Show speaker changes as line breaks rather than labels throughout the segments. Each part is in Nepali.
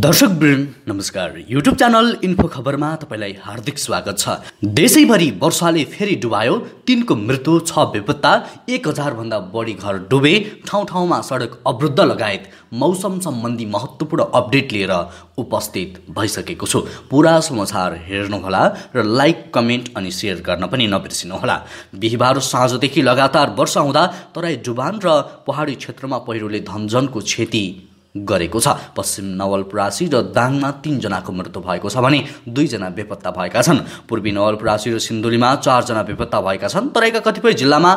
दर्शक वृन्द नमस्कार युट्युब च्यानल इन्फो खबरमा तपाईँलाई हार्दिक स्वागत छ देशैभरि वर्षाले फेरि डुबायो तिनको मृत्यु छ बेपत्ता एक हजारभन्दा बढी घर डुबे ठाउँ ठाउँमा सडक अवरुद्ध लगायत मौसम सम्बन्धी महत्त्वपूर्ण अपडेट लिएर उपस्थित भइसकेको छु पुरा समाचार हेर्नुहोला र लाइक कमेन्ट अनि सेयर गर्न पनि नबिर्सिनुहोला बिहिबार साँझदेखि लगातार वर्षा हुँदा तराई डुबान र पहाडी क्षेत्रमा पहिरोले धनजनको क्षति गरेको छ पश्चिम नवलपरासी र दाङमा तिनजनाको मृत्यु भएको छ भने दुईजना बेपत्ता भएका छन् पूर्वी नवलपरासी र सिन्धुलीमा चारजना बेपत्ता भएका छन् तराईका कतिपय जिल्लामा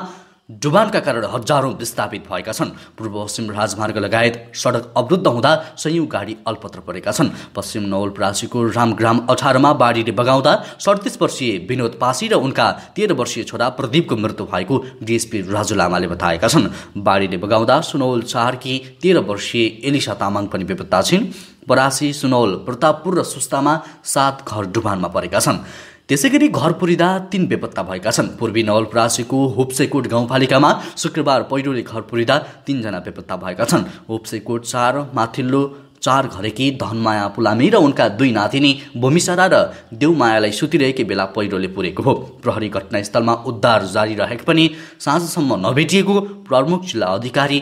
डुबानका कारण हजारौँ विस्थापित भएका छन् पूर्व पश्चिम राजमार्ग लगायत सडक अवरुद्ध हुँदा सयौँ गाडी अल्पत्र परेका छन् पश्चिम नवलपरासीको रामग्राम अठारमा बाढीले बगाउँदा सडतिस वर्षीय विनोद पासी र उनका तेह्र वर्षीय छोरा प्रदीपको मृत्यु भएको डिएसपी राजु लामाले बताएका छन् बाढीले बगाउँदा सुनौल चारकी तेह्र वर्षीय एलिसा तामाङ पनि बेपत्ता छिन् परासी सुनौल प्रतापपुर र सुस्तामा सात घर डुबानमा परेका छन् त्यसै गरी घर पुरिँदा तीन बेपत्ता भएका छन् पूर्वी नवलपरासीको होप्सेकोट गाउँपालिकामा शुक्रबार पहिरोले घर पुरिँदा तिनजना बेपत्ता भएका छन् होप्सेकोट चार माथिल्लो चार घरेकी धनमाया पुलामी र उनका दुई नातिनी भूमिसारा र देउमायालाई सुतिरहेकै बेला पहिरोले पुरेको हो प्रहरी घटनास्थलमा उद्धार जारी रहेको पनि साँझसम्म नभेटिएको प्रमुख जिल्ला अधिकारी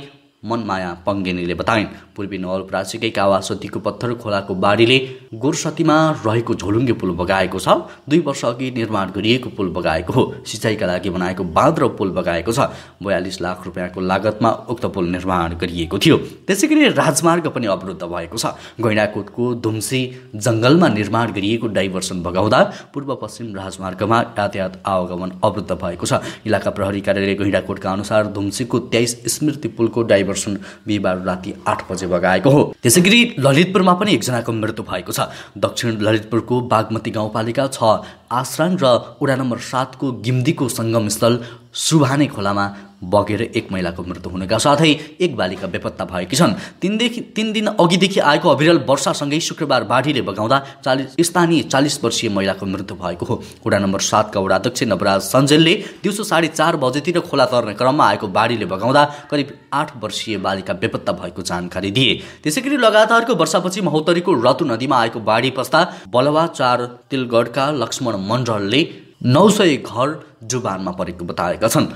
मनमाया पङ्गेनीले बताइन् पूर्वी नवलपरासीकै कावासतीको पत्थर खोलाको बाढीले गोरसतीमा रहेको झोलुङ्गे पुल बगाएको छ दुई वर्ष अघि निर्माण गरिएको पुल बगाएको हो सिँचाइका लागि बनाएको बाँध र पुल बगाएको छ बयालिस लाख रुपियाँको लागतमा उक्त पुल निर्माण गरिएको थियो त्यसै गरी राजमार्ग पनि अवरुद्ध भएको छ गैँडाकोटको धुम्सी जङ्गलमा निर्माण गरिएको डाइभर्सन बगाउँदा पूर्व पश्चिम राजमार्गमा यातायात आवागमन अवरुद्ध भएको छ इलाका प्रहरी कार्यालय गैँडाकोटका अनुसार धुम्सीको तेइस स्मृति पुलको डाइभर्स गर्छन् बिहिबार राति आठ बजे बगाएको हो त्यसै गरी ललितपुरमा पनि एकजनाको मृत्यु भएको छ दक्षिण ललितपुरको बागमती गाउँपालिका छ आश्रान र उडा नम्बर सातको गिम्दीको सङ्गम स्थल सुभाने खोलामा बगेर एक महिलाको मृत्यु हुनेका साथै एक बालिका बेपत्ता भएकी छन् तिनदेखि तिन दिन अघिदेखि आएको अविरल वर्षासँगै शुक्रबार बाढीले बगाउँदा चालिस स्थानीय चालिस वर्षीय महिलाको मृत्यु भएको हो वडा नम्बर सातका वडा अध्यक्ष नवराज सञ्जेलले दिउँसो साढे चार बजेतिर खोला तर्ने क्रममा आएको बाढीले बगाउँदा करिब आठ वर्षीय बालिका बेपत्ता भएको जानकारी दिए त्यसै गरी लगातारको वर्षापछि महोत्तरीको रतु नदीमा आएको बाढी पस्दा बलवा चार तिलगढका लक्ष्मण मण्डलले नौ सय घर जुबानमा परेको बताएका छन्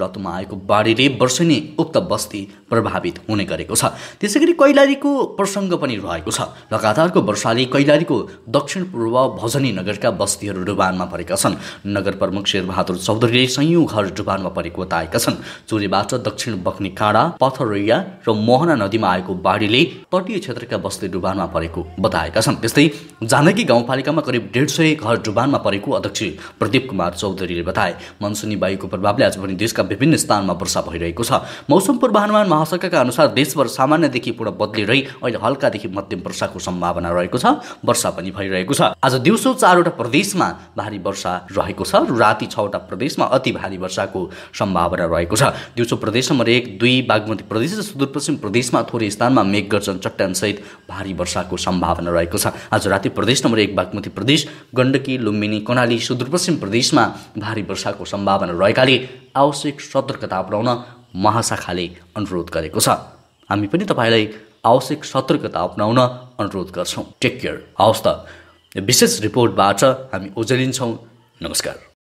रतुमा आएको बाढीले वर्षेनी उक्त बस्ती प्रभावित हुने गरेको छ त्यसै गरी कैलालीको प्रसङ्ग पनि रहेको छ लगातारको वर्षाले कैलालीको दक्षिण पूर्व भजनी नगरका बस्तीहरू डुबानमा परेका छन् नगर प्रमुख शेरबहादुर चौधरीले सयौँ घर डुबानमा परेको बताएका छन् चोरीबाट दक्षिण बग्ने काँडा पथरैया र मोहना नदीमा आएको बाढीले तटीय क्षेत्रका बस्ती डुबानमा परेको बताएका छन् त्यस्तै जानकी गाउँपालिकामा करिब डेढ सय घर डुबानमा परेको अध्यक्ष प्रदीप कुमार चौधरीले बताए मनसुनी वायुको प्रभावले आज पनि देश देशका विभिन्न स्थानमा वर्षा भइरहेको छ मौसम पूर्वानुमान महाशाखाका अनुसार देशभर सामान्यदेखि पूर्ण बदली रही अहिले हल्कादेखि मध्यम वर्षाको सम्भावना रहेको छ वर्षा पनि भइरहेको छ आज दिउँसो चारवटा प्रदेशमा भारी वर्षा रहेको छ र राति छवटा प्रदेशमा अति भारी वर्षाको सम्भावना रहेको छ दिउँसो प्रदेश नम्बर एक दुई बागमती प्रदेश र सुदूरपश्चिम प्रदेशमा थोरै स्थानमा मेघगर्जन चट्टानसहित भारी वर्षाको सम्भावना रहेको छ आज राति प्रदेश नम्बर एक बागमती प्रदेश गण्डकी लुम्बिनी कर्णाली सुदूरपश्चिम प्रदेशमा भारी वर्षाको सम्भावना रहेकाले आवश्यक सतर्कता अपनाउन महाशाखाले अनुरोध गरेको छ हामी पनि तपाईँलाई आवश्यक सतर्कता अपनाउन अनुरोध गर्छौँ टेक केयर हवस् त विशेष रिपोर्टबाट हामी उजेलिन्छौँ नमस्कार